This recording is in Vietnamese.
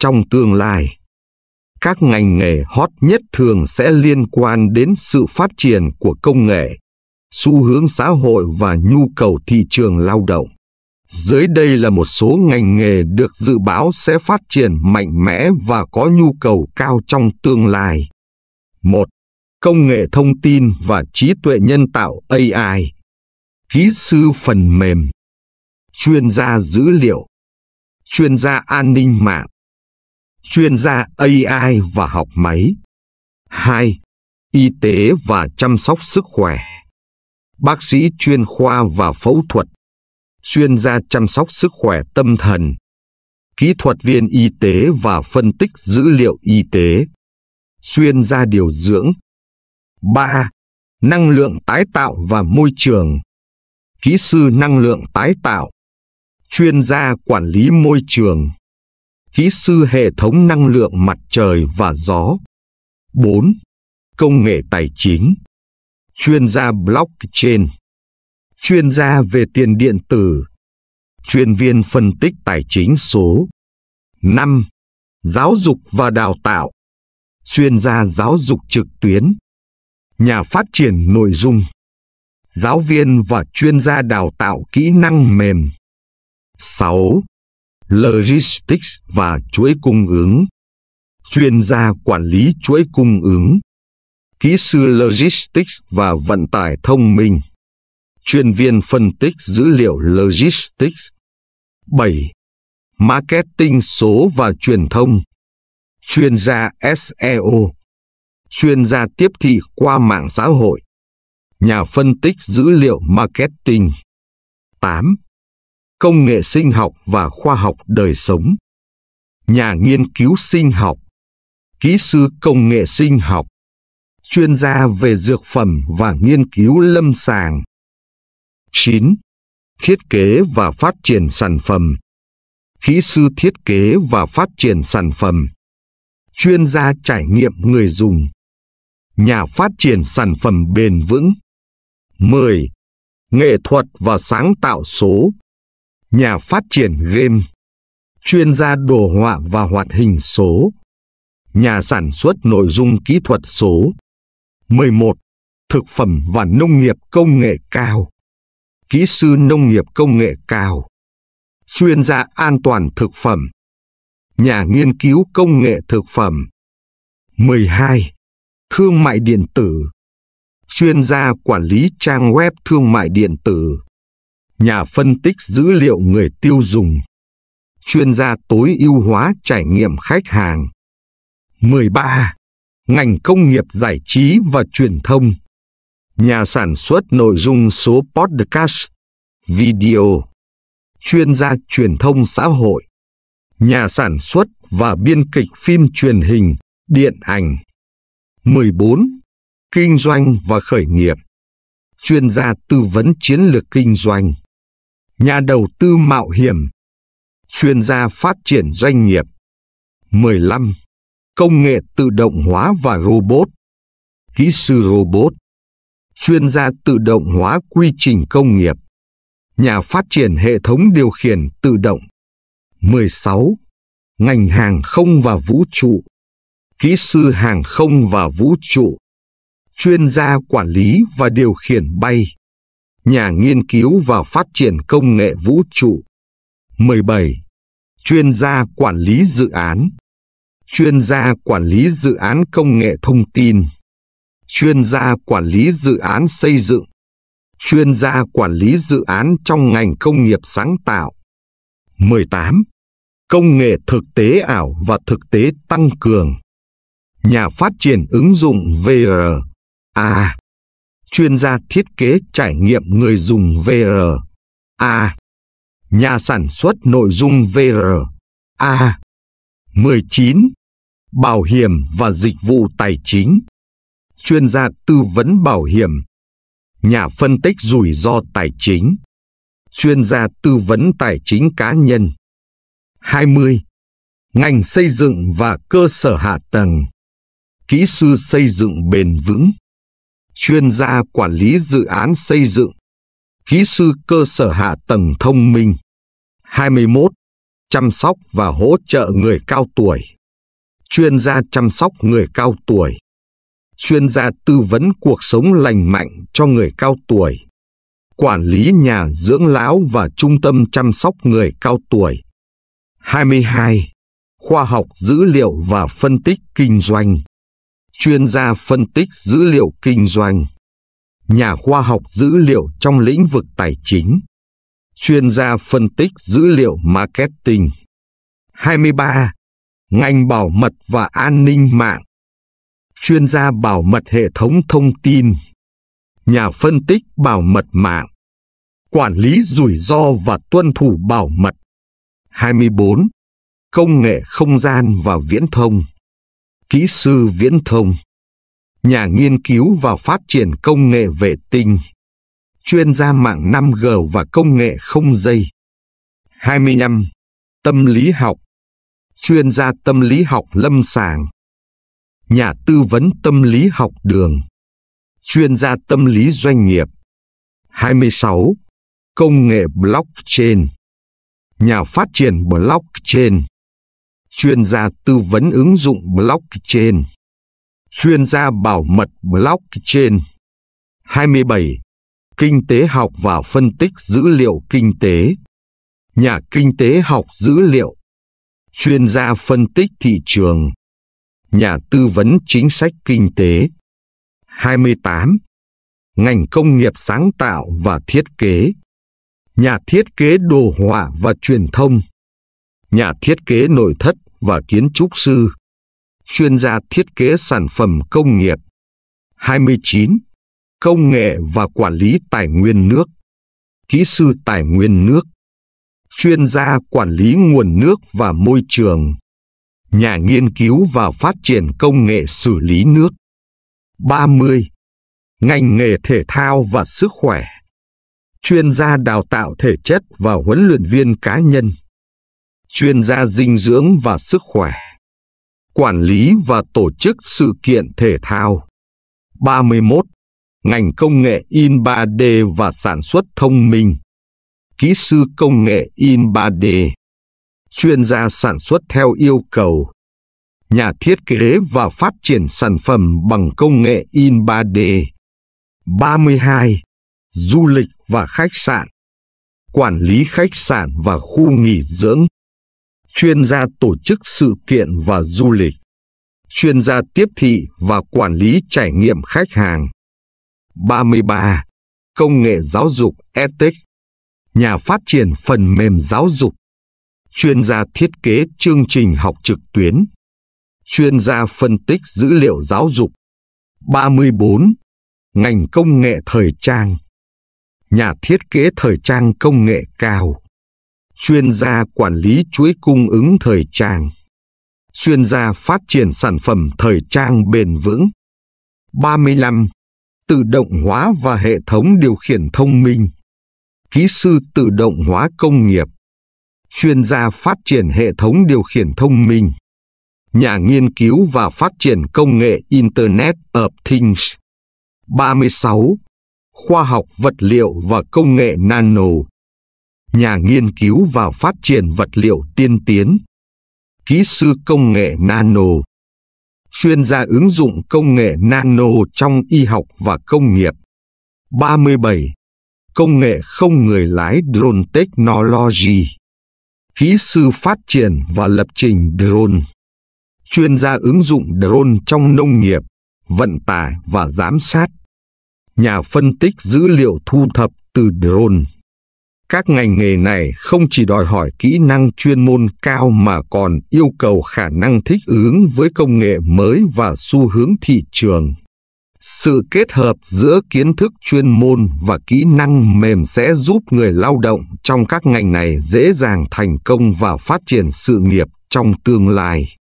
trong tương lai. Các ngành nghề hot nhất thường sẽ liên quan đến sự phát triển của công nghệ, xu hướng xã hội và nhu cầu thị trường lao động. Dưới đây là một số ngành nghề được dự báo sẽ phát triển mạnh mẽ và có nhu cầu cao trong tương lai. 1. Công nghệ thông tin và trí tuệ nhân tạo AI. Kỹ sư phần mềm. Chuyên gia dữ liệu. Chuyên gia an ninh mạng chuyên gia AI và học máy. 2. Y tế và chăm sóc sức khỏe. Bác sĩ chuyên khoa và phẫu thuật. Chuyên gia chăm sóc sức khỏe tâm thần. Kỹ thuật viên y tế và phân tích dữ liệu y tế. Chuyên gia điều dưỡng. 3. Năng lượng tái tạo và môi trường. Kỹ sư năng lượng tái tạo. Chuyên gia quản lý môi trường kỹ sư hệ thống năng lượng mặt trời và gió. 4. Công nghệ tài chính Chuyên gia blockchain Chuyên gia về tiền điện tử Chuyên viên phân tích tài chính số 5. Giáo dục và đào tạo Chuyên gia giáo dục trực tuyến Nhà phát triển nội dung Giáo viên và chuyên gia đào tạo kỹ năng mềm 6 logistics và chuỗi cung ứng. Chuyên gia quản lý chuỗi cung ứng. Kỹ sư logistics và vận tải thông minh. Chuyên viên phân tích dữ liệu logistics. 7. Marketing số và truyền thông. Chuyên gia SEO. Chuyên gia tiếp thị qua mạng xã hội. Nhà phân tích dữ liệu marketing. 8 công nghệ sinh học và khoa học đời sống, nhà nghiên cứu sinh học, kỹ sư công nghệ sinh học, chuyên gia về dược phẩm và nghiên cứu lâm sàng. 9. Thiết kế và phát triển sản phẩm Kỹ sư thiết kế và phát triển sản phẩm Chuyên gia trải nghiệm người dùng Nhà phát triển sản phẩm bền vững 10. Nghệ thuật và sáng tạo số nhà phát triển game, chuyên gia đồ họa và hoạt hình số, nhà sản xuất nội dung kỹ thuật số. 11. Thực phẩm và nông nghiệp công nghệ cao. Kỹ sư nông nghiệp công nghệ cao. Chuyên gia an toàn thực phẩm. Nhà nghiên cứu công nghệ thực phẩm. 12. Thương mại điện tử. Chuyên gia quản lý trang web thương mại điện tử nhà phân tích dữ liệu người tiêu dùng, chuyên gia tối ưu hóa trải nghiệm khách hàng. 13. Ngành công nghiệp giải trí và truyền thông. Nhà sản xuất nội dung số podcast, video, chuyên gia truyền thông xã hội, nhà sản xuất và biên kịch phim truyền hình, điện ảnh. 14. Kinh doanh và khởi nghiệp, chuyên gia tư vấn chiến lược kinh doanh nhà đầu tư mạo hiểm, chuyên gia phát triển doanh nghiệp. 15. Công nghệ tự động hóa và robot. Kỹ sư robot, chuyên gia tự động hóa quy trình công nghiệp, nhà phát triển hệ thống điều khiển tự động. 16. Ngành hàng không và vũ trụ. Kỹ sư hàng không và vũ trụ, chuyên gia quản lý và điều khiển bay nhà nghiên cứu và phát triển công nghệ vũ trụ. 17. Chuyên gia quản lý dự án Chuyên gia quản lý dự án công nghệ thông tin Chuyên gia quản lý dự án xây dựng Chuyên gia quản lý dự án trong ngành công nghiệp sáng tạo 18. Công nghệ thực tế ảo và thực tế tăng cường Nhà phát triển ứng dụng VR A chuyên gia thiết kế trải nghiệm người dùng VR. A. Nhà sản xuất nội dung VR. A. 19. Bảo hiểm và dịch vụ tài chính. Chuyên gia tư vấn bảo hiểm. Nhà phân tích rủi ro tài chính. Chuyên gia tư vấn tài chính cá nhân. 20. Ngành xây dựng và cơ sở hạ tầng. Kỹ sư xây dựng bền vững chuyên gia quản lý dự án xây dựng, kỹ sư cơ sở hạ tầng thông minh. 21. Chăm sóc và hỗ trợ người cao tuổi. Chuyên gia chăm sóc người cao tuổi. Chuyên gia tư vấn cuộc sống lành mạnh cho người cao tuổi. Quản lý nhà dưỡng lão và trung tâm chăm sóc người cao tuổi. 22. Khoa học dữ liệu và phân tích kinh doanh chuyên gia phân tích dữ liệu kinh doanh, nhà khoa học dữ liệu trong lĩnh vực tài chính, chuyên gia phân tích dữ liệu marketing. 23. Ngành bảo mật và an ninh mạng, chuyên gia bảo mật hệ thống thông tin, nhà phân tích bảo mật mạng, quản lý rủi ro và tuân thủ bảo mật. 24. Công nghệ không gian và viễn thông kỹ sư viễn thông, nhà nghiên cứu và phát triển công nghệ vệ tinh, chuyên gia mạng 5G và công nghệ không dây. 25. Tâm lý học, chuyên gia tâm lý học lâm sàng, nhà tư vấn tâm lý học đường, chuyên gia tâm lý doanh nghiệp. 26. Công nghệ blockchain, nhà phát triển blockchain chuyên gia tư vấn ứng dụng blockchain, chuyên gia bảo mật blockchain. 27. Kinh tế học và phân tích dữ liệu kinh tế. Nhà kinh tế học dữ liệu, chuyên gia phân tích thị trường, nhà tư vấn chính sách kinh tế. 28. Ngành công nghiệp sáng tạo và thiết kế. Nhà thiết kế đồ họa và truyền thông nhà thiết kế nội thất và kiến trúc sư, chuyên gia thiết kế sản phẩm công nghiệp. 29. Công nghệ và quản lý tài nguyên nước, kỹ sư tài nguyên nước, chuyên gia quản lý nguồn nước và môi trường, nhà nghiên cứu và phát triển công nghệ xử lý nước. 30. Ngành nghề thể thao và sức khỏe, chuyên gia đào tạo thể chất và huấn luyện viên cá nhân chuyên gia dinh dưỡng và sức khỏe, quản lý và tổ chức sự kiện thể thao. 31. Ngành công nghệ in 3D và sản xuất thông minh. Kỹ sư công nghệ in 3D. Chuyên gia sản xuất theo yêu cầu. Nhà thiết kế và phát triển sản phẩm bằng công nghệ in 3D. 32. Du lịch và khách sạn. Quản lý khách sạn và khu nghỉ dưỡng chuyên gia tổ chức sự kiện và du lịch, chuyên gia tiếp thị và quản lý trải nghiệm khách hàng. 33. Công nghệ giáo dục Ethics Nhà phát triển phần mềm giáo dục Chuyên gia thiết kế chương trình học trực tuyến Chuyên gia phân tích dữ liệu giáo dục 34. Ngành công nghệ thời trang Nhà thiết kế thời trang công nghệ cao chuyên gia quản lý chuỗi cung ứng thời trang, chuyên gia phát triển sản phẩm thời trang bền vững. 35. Tự động hóa và hệ thống điều khiển thông minh. Kỹ sư tự động hóa công nghiệp. Chuyên gia phát triển hệ thống điều khiển thông minh. Nhà nghiên cứu và phát triển công nghệ Internet of Things. 36. Khoa học vật liệu và công nghệ nano nhà nghiên cứu và phát triển vật liệu tiên tiến, kỹ sư công nghệ nano, chuyên gia ứng dụng công nghệ nano trong y học và công nghiệp. 37. Công nghệ không người lái Drone Technology Kỹ sư phát triển và lập trình drone Chuyên gia ứng dụng drone trong nông nghiệp, vận tải và giám sát Nhà phân tích dữ liệu thu thập từ drone các ngành nghề này không chỉ đòi hỏi kỹ năng chuyên môn cao mà còn yêu cầu khả năng thích ứng với công nghệ mới và xu hướng thị trường sự kết hợp giữa kiến thức chuyên môn và kỹ năng mềm sẽ giúp người lao động trong các ngành này dễ dàng thành công và phát triển sự nghiệp trong tương lai